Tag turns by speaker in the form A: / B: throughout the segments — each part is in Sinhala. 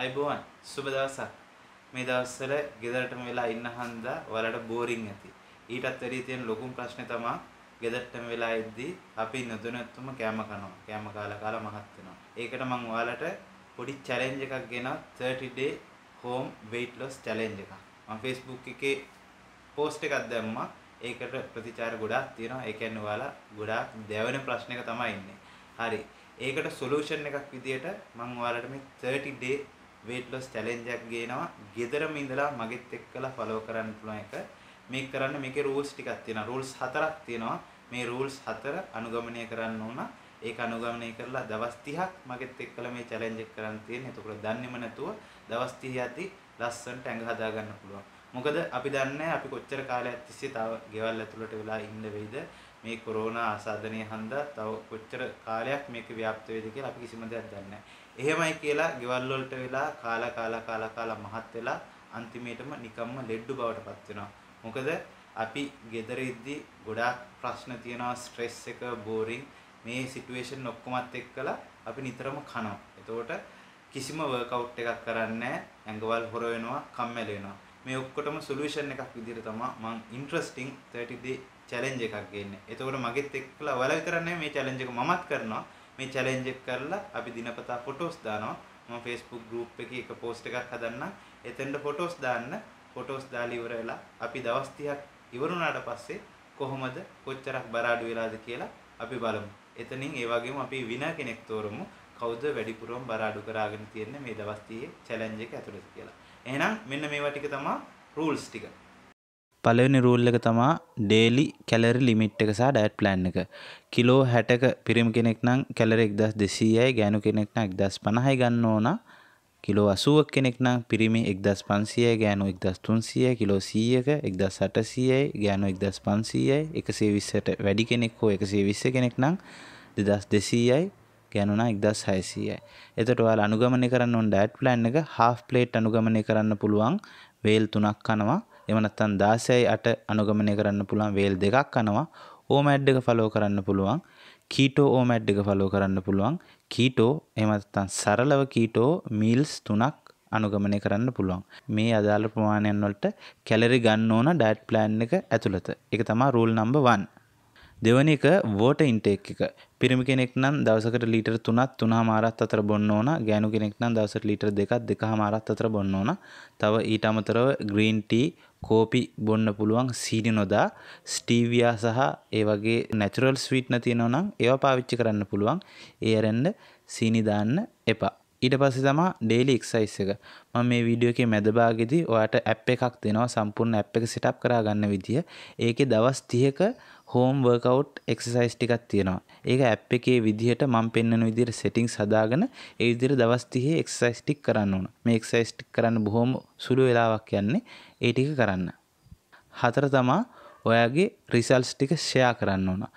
A: අයිබෝන් සුබ දවසක් මේ දවස්වල ගෙදරටම වෙලා ඉන්න හන්දා ඔයාලට බෝරින් ඇති ඊටත් වැඩිය තියෙන ලොකුම ප්‍රශ්නේ තමයි ගෙදරටම වෙලා ඉද්දී අපි නොදැනුවත්වම කැම කනවා කැම කාලා කාලා මහත් වෙනවා ඒකට මම ඔයාලට පොඩි චැලෙන්ජ් එකක් ගෙනා 30 day home weight loss challenge එකක් මම Facebook එකේ post එකක් දැම්මා ඒකට ප්‍රතිචාර ගොඩාක් තියෙනවා ඒ කියන්නේ ඔයාලා ගොඩාක් දැවෙන ප්‍රශ්න එක තමයි ඉන්නේ හරි ඒකට සොලූෂන් එකක් විදියට මම ඔයාලට මේ 30 day weight loss challenge එකක් ගේනවා. ගෙදරම ඉඳලා මගෙත් එක්කලා follow කරන්න පුළුවන් එක. මේක කරන්න මේකේ rules ටිකක් තියෙනවා. rules හතරක් තියෙනවා. මේ rules හතර අනුගමනය කරන්න ඕන. ඒක අනුගමනය කරලා දවස් 30ක් මගෙත් එක්කලා මේ challenge එක කරන්න තියෙන. එතකොට දන්නේම නැතුව දවස් 30 යද්දී ලස්සනට ඇඟ හදා ගන්න පුළුවන්. මොකද අපි දන්නේ අපි කොච්චර කාලයක් තිස්සේ තව ගෙවල් ඇතුළට වෙලා ඉන්න වෙයිද මේ කොරෝනා ආසාදනය හන්දා තව කොච්චර කාලයක් මේක ව්‍යාප්ත වෙයිද කියලා අපි කිසිම දෙයක් දන්නේ එහෙමයි කියලා ගෙවල් වලට වෙලා කාලා කාලා කාලා කාලා මහත් වෙලා අන්තිමේටම නිකම්ම ලෙඩු බවට පත් වෙනවා. මොකද අපි ගෙදර ඉද්දි ගොඩාක් ප්‍රශ්න තියෙනවා ස්ට්‍රෙස් එක බෝරින් මේ සිටුේෂන් ඔක්කොමත් එක්කලා අපි නිතරම කනවා. එතකොට කිසිම වර්කවුට් එකක් කරන්නේ නැහැ. ඇඟවල් හොර වෙනවා, කම්මැලි වෙනවා. මේ ඔක්කොටම සොලියුෂන් එකක් විදිහට තමයි මම ඉන්ටරෙස්ටිං 30 day challenge එකක් ගේන්නේ. එතකොට මගෙත් එක්කලා ඔයාලා විතරක් නෙමෙයි මේ challenge එක මමත් කරනවා. මේ challenge එක කරලා අපි දිනපතා photos දානවා. මම Facebook group එකේ එක post එකක් හදන්නම්. එතෙන්ට photos දාන්න. photos දාලා ඉවර වෙලා අපි දවස් 30ක් ඉවරුණාට පස්සේ කොහොමද කොච්චරක් බරාඩු වෙලාද කියලා අපි බලමු. එතනින් ඒ වගේම අපි වින කෙනෙක් තෝරමු. කවුද වැඩිපුරම බරාඩු කරාගෙන තියෙන්නේ මේ දවස් 30 challenge එක ඇතුළත කියලා. එහෙනම් මෙන්න මේවා ටික තමා රූල්ස් ටික. පළවෙනි රූල් එක තමා ඩේලි කැලරි ලිමිට් එක සහ ඩයට් ප්ලෑන් එක. කිලෝ 60ක පිරිමි කෙනෙක් නම් කැලරි 1200යි, ගෑනු කෙනෙක් නම් 1050යි ගන්න ඕන. කිලෝ 80ක් කෙනෙක් නම් පිරිමි 1500යි, ගෑනු 1300යි, කිලෝ 100ක 1800යි, ගෑනු 1500යි, 120ට වැඩි කෙනෙක් හෝ 120 කෙනෙක් නම් 2200යි, යනුනා එක්දස් හයසීයයි. එතට ඔයාල අනුගමනය කරන්න ඔන් ඩෑට් ප්ලෑන් එක හාෆ් ප්ලේට් අනුගමනය කරන්න පුළුවන් වේල් තුනක් කනවා එමනත්තන් දාසයයි අට අනුගමනය කරන්න පුළුවන් වේල් දෙකක් කනවා ඕමැඩ් එක ෆලෝ කරන්න පුළුවන් කීටෝ ඕමැඩ් එක ෆලෝ කරන්න පුළුවන් කීටෝ එමත්තන් සරලව කීටෝ මීල්ස් තුනක් අනුගමනය කරන්න පුළුවන් මේ අදාළ ප්‍රමාණයන් වලට කැලරි ගන්න ඕන ඩයිට් ප්ලෑන් එක ඇතුළත ඒක තමයි රූල් නම්බර් 1 දෙවන එක වෝට ඉන්ටෙක් එක පිරිමි කෙනෙක් නම් දවසකට ලීටර් තුනත් තුනහ මාරත් අතර බොන්න ඕන ගෑනු කෙනෙක් නම් දවසට ලීටර් දෙකක් දෙකහ මාරත් අතර බොන්න ඕන තව ඊට අමතරව ග්‍රීන්ටී කෝපි බොන්න පුළුවන් සීඩි නොදා ස්ටීවයා සහ ඒ වගේ නැචුරල් ස්වීට්න තියෙනවනම් ඒවා පාවිච්චි කරන්න පුළුවන් ඒ අරෙන්ඩ සීනිදාන්න එපා ඊට පස්සේ තමා ඩේලි එක්සයිස් එක මම මේ වීඩියෝ එකේ මැද භාගයේදී ඔයාට ඇප් එකක් දෙනවා සම්පූර්ණ ඇප් එක සෙටප් කරා ගන්න විදිය. ඒකේ දවස් 30ක හෝම් වර්කවුට් එක්සර්සයිස් ටිකක් තියෙනවා. ඒක ඇප් එකේ විදිහට මම පෙන්වන විදිහට සෙටින්ග්ස් හදාගෙන ඒ විදිහට දවස් 30 එක්සර්සයිස් ටික කරන්න ඕන. මේ එක්සර්සයිස් ටික කරන්න බොහොම සුළු වෙලාවක් යන්නේ. ඒ ටික කරන්න. හතර තමා ඔයාගේ රිසල්ට්ස් ටික ෂෙයා කරන්න ඕන.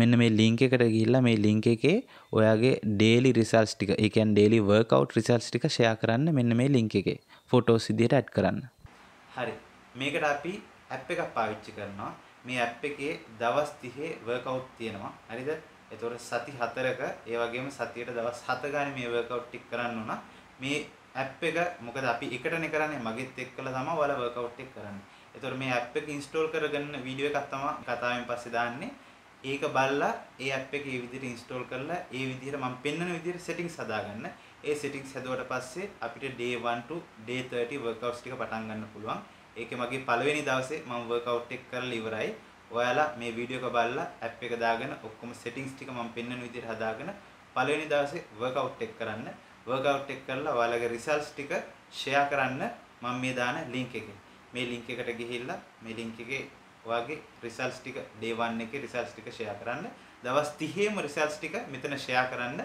A: මෙන්න මේ ලිංක එකට ගිහිල්ලා මේ ලිංක එකේ ඔයාගේ ඩේලි රිසල්ට්ස් ටික, ඒ කියන්නේ ඩේලි වර්ක්අවුට් රිසල්ට්ස් ටික ෂෙයා කරන්න මෙන්න මේ ලිංක එකේ ෆොටෝස් විදියට ඇඩ් කරන්න. හරි. මේකට අපි ඇප් එකක් පාවිච්චි කරනවා. මේ ඇප් එකේ දවස් 30 වර්ක්අවුට් තියෙනවා. හරිද? එතකොට සති 4ක ඒ වගේම සතියට දවස් 7 ගානේ මේ වර්ක්අවුට් ටික කරන්න ඕන. මේ ඇප් එක මොකද අපි එකටනේ කරන්නේ මගෙත් එක්කලා තමයි ඔයාලා වර්ක්අවුට් එක කරන්නේ. එතකොට මේ ඇප් එක ඉන්ස්ටෝල් කරගන්න වීඩියෝ එකක් තමයි කතාවෙන් පස්සේ දාන්නේ. ඒක බලලා ඒ ඇප් එක ඒ විදිහට ඉන්ස්ටෝල් කරලා ඒ විදිහට මම පෙන්වන විදිහට සෙටින්ග්ස් හදාගන්න. ඒ සෙටින්ග්ස් හැදුවට පස්සේ අපිට day 1 to day 30 workouts ටික පටන් ගන්න පුළුවන්. ඒකේ මගේ පළවෙනි දවසේ මම workout එක කරලා ඉවරයි. ඔයාලා මේ වීඩියෝ එක බලලා ඇප් එක දාගෙන ඔක්කොම සෙටින්ග්ස් ටික මම පෙන්වන විදිහට හදාගෙන පළවෙනි දවසේ workout එක කරන්න. workout එක කරලා ඔයාලගේ results ටික share කරන්න මම මේ දාන link එකේ. මේ link එකට ගිහිල්ලා මේ link එකේ ඔයාගේ රිසල්ට්ස් ටික day 1 එකේ රිසල්ට්ස් ටික ෂෙයා කරන්න. දවස් 30ෙම රිසල්ට්ස් ටික මෙතන ෂෙයා කරන්න.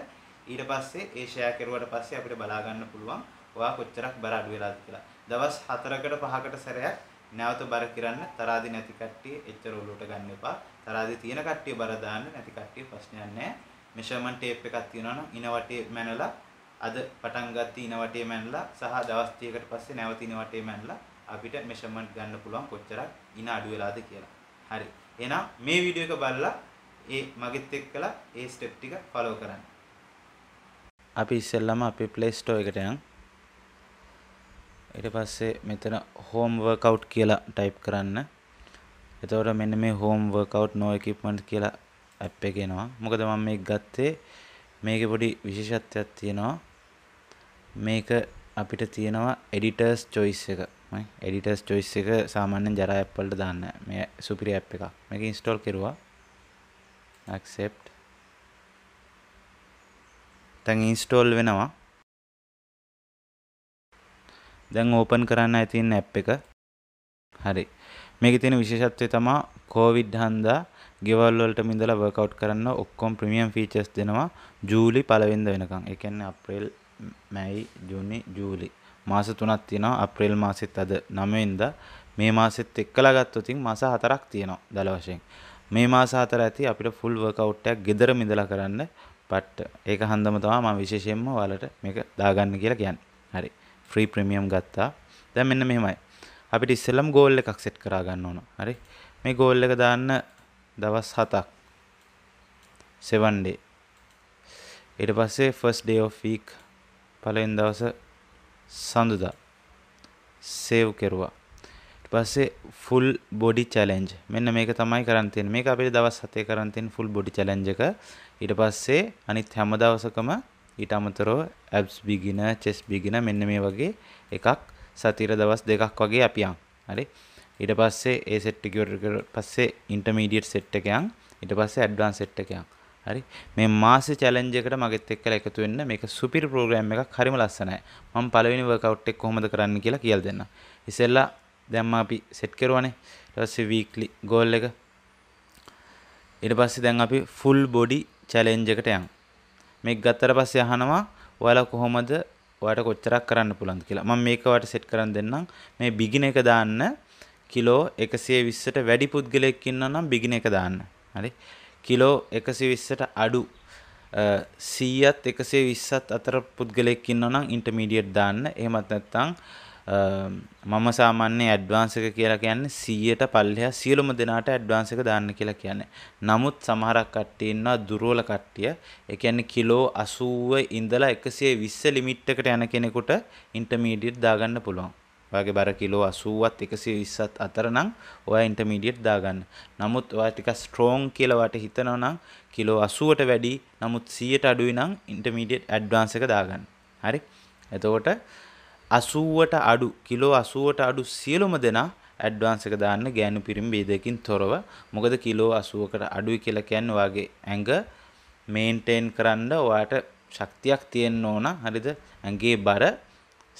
A: ඊට පස්සේ ඒ ෂෙයා කරුවාට පස්සේ අපිට බලා ගන්න පුළුවන් ඔයා කොච්චරක් බර අඩු වෙලාද කියලා. දවස් 4කට 5කට සැරයක් නැවත බර කරන්න තරාදි නැති කට්ටිය එච්චර ඔලුවට ගන්න එපා. තරාදි තියෙන කට්ටිය බර දාන්න නැති කට්ටිය ප්‍රශ්නයක් නැහැ. මෙෂර්මන්ට් ටේප් එකක් තියෙනවා නම් ඉන වටේ මැනලා අද පටන් ගත්ත ඉන වටේ මැනලා සහ දවස් 30කට පස්සේ නැවත ඉන වටේ මැනලා අපිට මෙෂර්මන්ට් ගන්න පුළුවන් කොච්චරක් ඉන අඩු වෙලාද කියලා. හරි. එහෙනම් මේ වීඩියෝ එක බලලා ඒ මගෙත් එක්කලා ඒ ස්ටෙප් ටික ෆලෝ කරන්න. අපි ඉස්සෙල්ලාම අපේ Play Store එකට යන්. ඊට පස්සේ මෙතන home workout කියලා type කරන්න. එතකොට මෙන්න මේ home workout no equipment කියලා app එක එනවා. මොකද මම මේක ගත්තේ මේකේ පොඩි විශේෂත්වයක් තියෙනවා. මේක අපිට තියෙනවා එඩිටර්ස් චොයිස් එක එඩිටර්ස් චොයිස් එක සාමාන්‍යෙන් ජර ඇප්වලට දාන්න මේ සුපිරි ඇ් එකක් මේක ඉන්ස්ටෝල් කෙරවා ඇක්සෙප් තැන් ඉන්ස්ටෝල් වෙනවා දැන් ඕපන් කරන්න ඇතින් ඇ් එක හරි මේක තියෙන විශේෂත්වය තමා කෝවිඩ් හන්දා ගෙවල්වලට මිඳලා වර්කවට් කරන්න ඔක්කොම් ප්‍රමියම් ෆීචස් දෙනවා ජූලි පළවෙන්ද වෙනකම් එකන්න අප්‍රේල් මැයි ජුනි ජූලි මාස තුනක් තියෙනවා අප්‍රේල් මාසෙත් අද 9 වෙනිදා මේ මාසෙත් එක්කලා ගත්තොත් මාස හතරක් තියෙනවා දල වශයෙන් මේ මාස හතර ඇති අපිට ෆුල් වර්කවුට් එකක් ගෙදරම ඉඳලා කරන්න පට්ට ඒක හන්දම තමයි මම විශේෂයෙන්ම ඔයාලට මේක දාගන්න කියලා කියන්නේ. හරි. ෆ්‍රී ප්‍රීමියම් ගත්තා. දැන් මෙන්න මෙහෙමයි. අපිට ඉස්සෙල්ලම ගෝල් එකක් සෙට් කරා ගන්න ඕන. හරි. මේ ගෝල් එක දාන්න දවස් 7ක්. 7 day. ඊට පස්සේ first day of week පළවෙනි දවස සඳුදා සේව් කෙරුවා. ඊට පස්සේ ෆුල් බොඩි චැලෙන්ජ්. මෙන්න මේක තමයි කරන් තියෙන්නේ. මේක අපිට දවස් 7 කරන් තියෙන ෆුල් බොඩි චැලෙන්ජ් එක. ඊට පස්සේ අනිත් හැම දවසකම ඊට අමතරව ඇබ්ස් බිගින, චෙස් බිගින මෙන්න මේ වගේ එකක් සතිර දවස් දෙකක් වගේ අපි යන්. හරි. ඊට පස්සේ ඒ සෙට් එක ඉවර කරලා පස්සේ ඉන්ටර්මීඩියට් සෙට් එක යන්. ඊට පස්සේ ඇඩ්වාන්ස් සෙට් එක යන්. හරි මේ මාසේ චැලෙන්ජ් එකට මගෙත් එක්කලා එකතු වෙන්න මේක සුපිරි ප්‍රෝග්‍රෑම් එකක් හරිම ලස්සනයි මම පළවෙනි වර්කවුට් එක කොහොමද කරන්න කියලා කියලා දෙන්න ඉස්සෙල්ලා දැන් මම අපි සෙට් කරුවානේ ඊට පස්සේ වීක්ලි ගෝල් එක ඊට පස්සේ දැන් අපි ෆුල් බොඩි චැලෙන්ජ් එකට යන් මේක ගත්තට පස්සේ අහනවා ඔයාලා කොහොමද ඔයාට කොච්චරක් කරන්න පුළුවන්ද කියලා මම මේක ඔයාලට සෙට් කරන් දෙන්නම් මේ බිගින එක දාන්න කිලෝ 120ට වැඩි පුද්ගලයෙක් ඉන්නවා නම් බිගින එක දාන්න හරි කිලෝ එකසි විස්සට අඩු සීයත් එකසේ විස්සත් අතර පුද්ගලෙක් ඉන්නවනම් ඉන්ටමීඩියට් දාන්න එහෙමත් නැත්නම් මම සාමාන්‍ය ඇඩ්වාන්ස් එක කියලා කියන්නේ 100ට පල්ලෙහා සියලුම දෙනාට ඇඩ්වාන්ස් එක දාන්න කියලා කියන්නේ. නමුත් සමහරක් කට්ටිය ඉන්නවා දුර්වල කට්ටිය. ඒ කියන්නේ කිලෝ 80 ඉඳලා 120 ලිමිට් එකට යන කෙනෙකුට ඉන්ටර්මීඩියට් දාගන්න පුළුවන්. ඔයාගේ බර කිලෝ 80ත් 120ත් අතර නම් ඔයා ඉන්ටර්මීඩියට් දාගන්න. නමුත් ඔයා ටිකක් ස්ට්‍රෝං කියලා වට හිතනවා නම් කිලෝ 80ට වැඩි නමුත් 100ට අඩුයි නම් ඉන්ටර්මීඩියට් ඇඩ්වාන්ස් එක දාගන්න. හරි? එතකොට 80ට අඩු කිලෝ 80ට අඩු සියලුම දෙනා ඇඩ්වාන්ස් එක දාන්න ගෑනු පිරිමි ભેදයකින් තොරව. මොකද කිලෝ 80කට අඩුයි කියලා කියන්නේ ඔයාගේ ඇඟ මේන්ටේන් කරන්න ඔයාට ශක්තියක් තියෙන්න ඕන. හරිද? ඇඟේ බර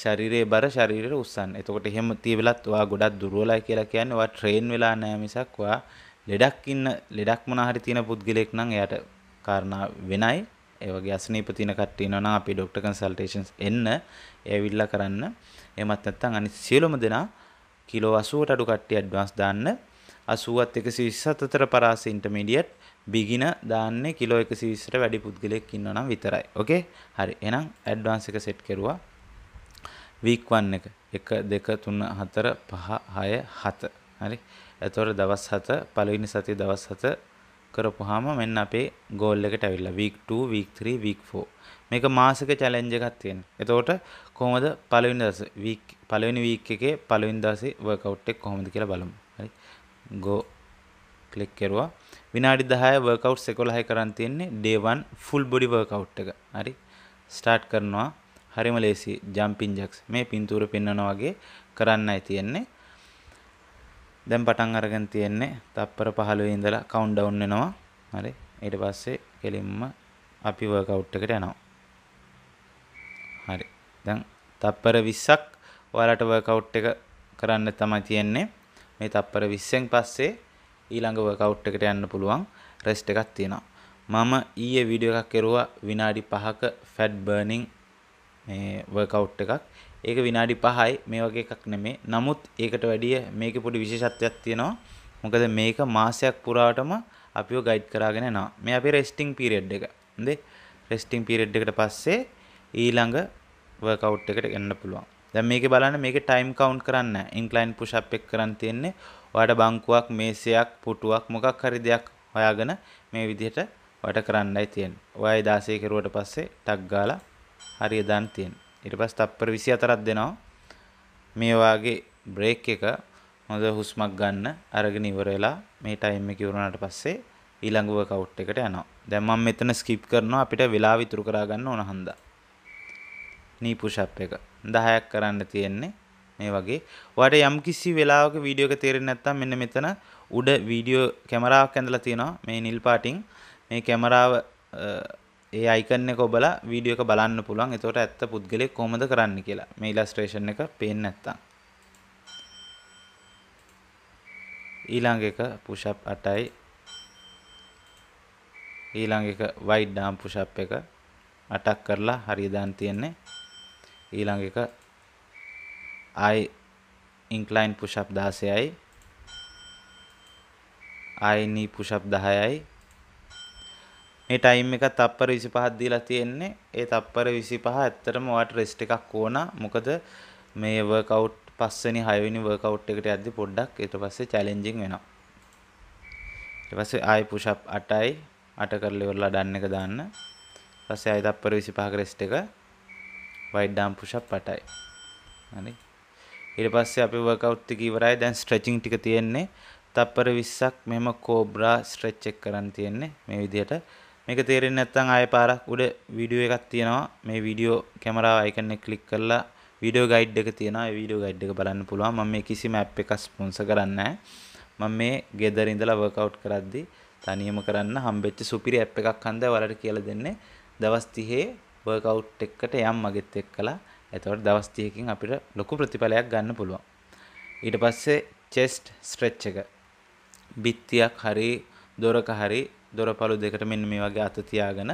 A: ශරීරයේ බර ශරීරයට උස්සන්න. එතකොට එහෙම තියවිලත් ඔයා ගොඩක් දුර්වලයි කියලා කියන්නේ ඔයා ට්‍රේන් වෙලා නැහැ මිසක් ඔයා ලෙඩක් ඉන්න ලෙඩක් මොනා හරි තියෙන පුද්ගලෙක් නම් එයාට කාරණා වෙනයි. ඒ වගේ අසනීප තියෙන කට්ටිය ඉන්නවා නම් අපි ડોක්ටර් කන්සල්ටේෂන්ස් එන්න ඒවිල්ලා කරන්න. එහෙමත් නැත්නම් අනිත් සියලුම දෙනා කිලෝ 80ට අඩු කට්ටිය ඇඩ්වාන්ස් දාන්න 80ත් 127 අතර පරාස ඉන්ටර්මීඩියට් බිගින දාන්නේ කිලෝ 120ට වැඩි පුද්ගලයෙක් ඉන්නවා නම් විතරයි. ඕකේ? හරි. එහෙනම් ඇඩ්වාන්ස් එක සෙට් කරුවා. වීක් 1 එක 1 2 3 4 5 6 7 හරි එතකොට දවස් 7 පළවෙනි සතිය දවස් 7 කරපුවාම මෙන්න අපේ ගෝල් එකට ඇවිල්ලා week 2 week 3 week 4 මේක මාසික චැලෙන්ජ් එකක් තියෙනවා. එතකොට කොහොමද පළවෙනි දවසේ week පළවෙනි week එකේ පළවෙනි දවසේ workout එක කොහොමද කියලා බලමු. හරි. go click කරුවා. විනාඩි 10 workouts 11 කරන් තියෙන්නේ day 1 full body workout එක. හරි. start කරනවා. හරිම ලේසි ජම්පින් ජැක්ස් මේ පින්තූර පෙන්වනා වගේ කරන්නයි තියෙන්නේ. දැන් පටන් අරගෙන තියෙන්නේ තත්පර 15 ඉඳලා කවුන්ට් ඩවුන් වෙනවා. හරි. ඊට පස්සේ කෙලින්ම අපි වර්කවුට් එකට යනවා. හරි. දැන් තත්පර 20ක් ඔයාලට වර්කවුට් එක කරන්න තමයි තියෙන්නේ. මේ තත්පර 20න් පස්සේ ඊළඟ වර්කවුට් එකට යන්න පුළුවන් රෙස්ට් එකක් තියෙනවා. මම ඊයේ වීඩියෝ එකක් කරුවා විනාඩි 5ක ෆැට් බර්නින් මේ වර්කවුට් එකක්. ඒක විනාඩි 5යි මේ වගේ එකක් නෙමෙයි. නමුත් ඒකට වැඩිය මේකේ පොඩි විශේෂත්වයක් තියෙනවා. මොකද මේක මාසයක් පුරාටම අපිව ගයිඩ් කරගෙන යනවා. මේ අපේ රෙස්ටිං පීරියඩ් එක. හොඳේ. රෙස්ටිං පීරියඩ් එකට පස්සේ ඊළඟ වර්කවුට් එකට එන්න පුළුවන්. දැන් මේකේ බලන්න මේකේ ටයිම් කවුන්ට් කරන්න නැහැ. ඉන්ක්ලයින් පුෂ් අප් එක කරන් තියෙන්නේ. ඔයාට බංකුවක්, මේසයක්, පුටුවක් මොකක් හරි දෙයක් හොයාගෙන මේ විදිහට ඔයාට කරන්නයි තියෙන්නේ. ඔයා 16 කෙරුවට පස්සේ ටක් ගාලා හරිය දන් තියෙන. ඊට පස්සේ තප්පර 24ක් දෙනවා. මේ වාගේ බ්‍රේක් එක හොඳ හුස්මක් ගන්න අරගෙන ඉවර වෙලා මේ ටයිම් එක ඉවරනාට පස්සේ ඊළඟ වර්කවුට් එකට යනවා. දැන් මම මෙතන ස්කිප් කරනවා අපිට වෙලා විතුරු කර ගන්න ඕන හන්දා. නී පුෂ් අප් එක 10ක් කරන්න තියෙන්නේ. මේ වගේ ඔයාට යම් කිසි වෙලාවක වීඩියෝ එක තේරෙන්නේ නැත්නම් මෙන්න මෙතන උඩ වීඩියෝ කැමරාවක් ඇඳලා තියෙනවා මේ නිල් පාටින් මේ කැමරාව ඒ අයිකන් එක ඔබලා වීඩියෝ එක බලන්න පුළුවන්. එතකොට ඇත්ත පුද්ගලයෙක් කොහොමද කරන්න කියලා. මේ ඉලස්ට්‍රේෂන් එක පේන්නේ නැත්තම්. ඊළඟ එක push up 8යි. ඊළඟ එක wide arm push up එක 8ක් කරලා හරිය දාන්න තියෙන්නේ. ඊළඟ එක ආයි incline push up 16යි. ආයි knee push up 10යි. මේ ටයිම් එක තප්පර 25ක් දීලා තියෙන්නේ. ඒ තප්පර 25 ඇත්තටම ඔයාලට රෙස්ට් එකක් ඕන. මොකද මේ වර්කවුට් පස්වෙනි 6 වෙනි වර්කවුට් එකට යද්දි පොඩ්ඩක් ඊට පස්සේ චැලෙන්ජින් වෙනවා. ඊට පස්සේ ආයි පුෂ් අප් 8යි 8 කරලා ඉවරලා ඩන් එක දාන්න. පස්සේ ආයි තප්පර 25ක රෙස්ට් එක. වයිඩ් ඩම් පුෂ් අප් 8යි. හරි. ඊට පස්සේ අපි වර්කවුට් එක ඉවරයි. දැන් ස්ට්‍රෙචින් ටික තියෙන්නේ. තප්පර 20ක් මෙහෙම කෝබ්‍රා ස්ට්‍රෙච් එක කරන් තියෙන්නේ මේ විදිහට. මේක තේරෙන්නේ නැත්නම් ආයෙ පාරක් උඩ වීඩියෝ එකක් තියෙනවා. මේ වීඩියෝ කැමරාව අයිකන් එක ක්ලික් කරලා වීඩියෝ ගයිඩ් එක තියෙනවා. ඒ වීඩියෝ ගයිඩ් එක බලන්න පුළුවන්. මම මේ කිසිම ඇප් එකක් ස්පොන්සර් කරන්නේ නැහැ. මම මේ ගෙදර ඉඳලා වර්කවුට් කරද්දී තනියම කරන්න හම්බෙච්ච සුපිරි ඇප් එකක් හන්දා වලට කියලා දෙන්නේ. දවස් 30 වර්කවුට් එකකට යම් මගෙත් එක්කලා එතකොට දවස් 30කින් අපිට ලොකු ප්‍රතිඵලයක් ගන්න පුළුවන්. ඊට පස්සේ chest stretch එක. බිත්තියක් හරි දොරක හරි දොරපළු දෙකට මෙන්න මේ වගේ අත තියාගෙන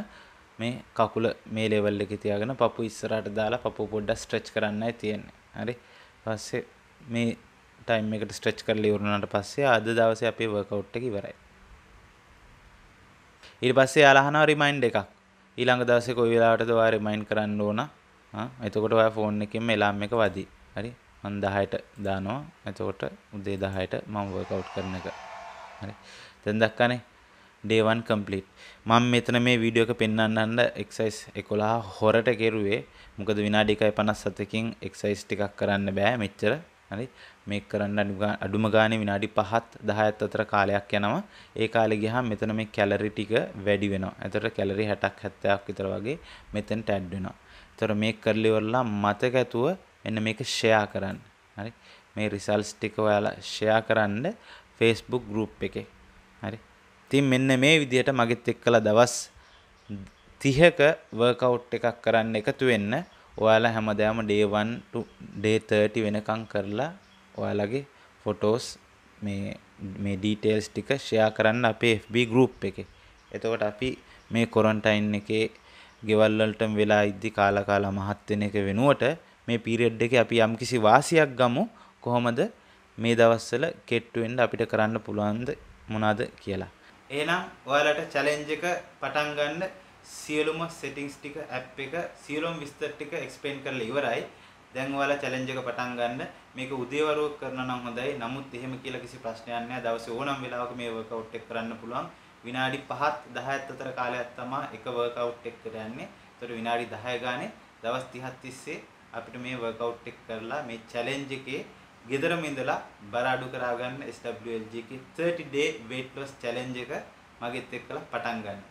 A: මේ කකුල මේ ලෙවල් එකේ තියාගෙන පපුව ඉස්සරහට දාලා පපුව පොඩ්ඩක් ස්ට්‍රෙච් කරන්නයි තියෙන්නේ. හරි. ඊපස්සේ මේ ටයිම් එකට ස්ට්‍රෙච් කරලා ඉවරනාට පස්සේ අද දවසේ අපේ වර්කවුට් එක ඉවරයි. ඊට පස්සේ යාලා අහනවා රිමයින්ඩ් එකක්. ඊළඟ දවසේ කොයි වෙලාවටද ඔයා රිමයින්ඩ් කරන්න ඕන. ආ එතකොට ඔයා ෆෝන් එකෙන්ම එලාම් එක වදි. හරි. මම 10ට දානවා. එතකොට උදේ 10ට මම වර්කවුට් කරන එක. හරි. දැන් දැක්කනේ ඩේ 1 කම්ප්ලීට්. මම මෙතන මේ වීඩියෝ එක පෙන්වන්නන්න එක්සයිස් 11 හොරට කෙරුවේ. මොකද විනාඩි 1.57කින් එක්සයිස් ටිකක් කරන්න බෑ මෙච්චර. හරි. මේක කරන්න අඩුම ගානේ විනාඩි 5ත් 10ත් අතර කාලයක් යනවා. ඒ කාලේ ගියහම මෙතන මේ කැලරි ටික වැඩි වෙනවා. එතකොට කැලරි 60ක් 70ක් විතර වගේ මෙතෙන්ට ඇඩ් වෙනවා. එතකොට මේක කරලා ඉවරලා මතක ඇතුව එන්න මේක ෂෙයා කරන්න. හරි. මේ රිසල්ස් ටික ඔයාලා ෂෙයා කරන්න Facebook ගෲප් එකේ. හරි. ඉතින් මෙන්න මේ විදිහට මගෙත් එක්කලා දවස් 30ක වර්කවුට් එකක් කරන්න එකතු වෙන්න. ඔයාලා හැමදාම day 1 to day 30 වෙනකම් කරලා ඔයාලගේ ෆොටෝස් මේ මේ ඩීටේල්ස් ටික ෂෙයා කරන්න අපේ FB group එකේ. එතකොට අපි මේ කොරන්ටයින් එකේ ගෙවල් වලටම වෙලා ඉද්දි කාලා කාලා මහත් වෙන එක වෙනුවට මේ පීරියඩ් එකේ අපි යම්කිසි වාසියක් ගමු කොහොමද මේ දවස්වල කෙට්ටු වෙන්න අපිට කරන්න පුළුවන්ද මොනවාද කියලා. එහෙනම් ඔයාලට චැලෙන්ජ් එක පටන් ගන්න සියලුම සෙටින්ග්ස් ටික ඇප් එක සියලුම විස්තර ටික එක්ස්ප්ලেইন කරලා ඉවරයි. දැන් ඔයාලා චැලෙන්ජ් එක පටන් ගන්න. මේක උදේවරුව කරන නම් හොඳයි. නමුත් එහෙම කියලා කිසි ප්‍රශ්නයක් නැහැ. දවසේ ඕනම වෙලාවක මේ වර්කවුට් එක කරන්න පුළුවන්. විනාඩි 5ත් 10ත් අතර කාලයක් තමයි එක වර්කවුට් එකකට යන්නේ. ඒතර විනාඩි 10 ගානේ දවස් 30ක් තිස්සේ අපිට මේ වර්කවුට් එක කරලා මේ චැලෙන්ජ් එකේ ගෙදරම ඉඳලා බර අඩු කරගන්න SWLG එකේ 30 day weight loss challenge එක මගෙත් එක්කලා පටන් ගන්න.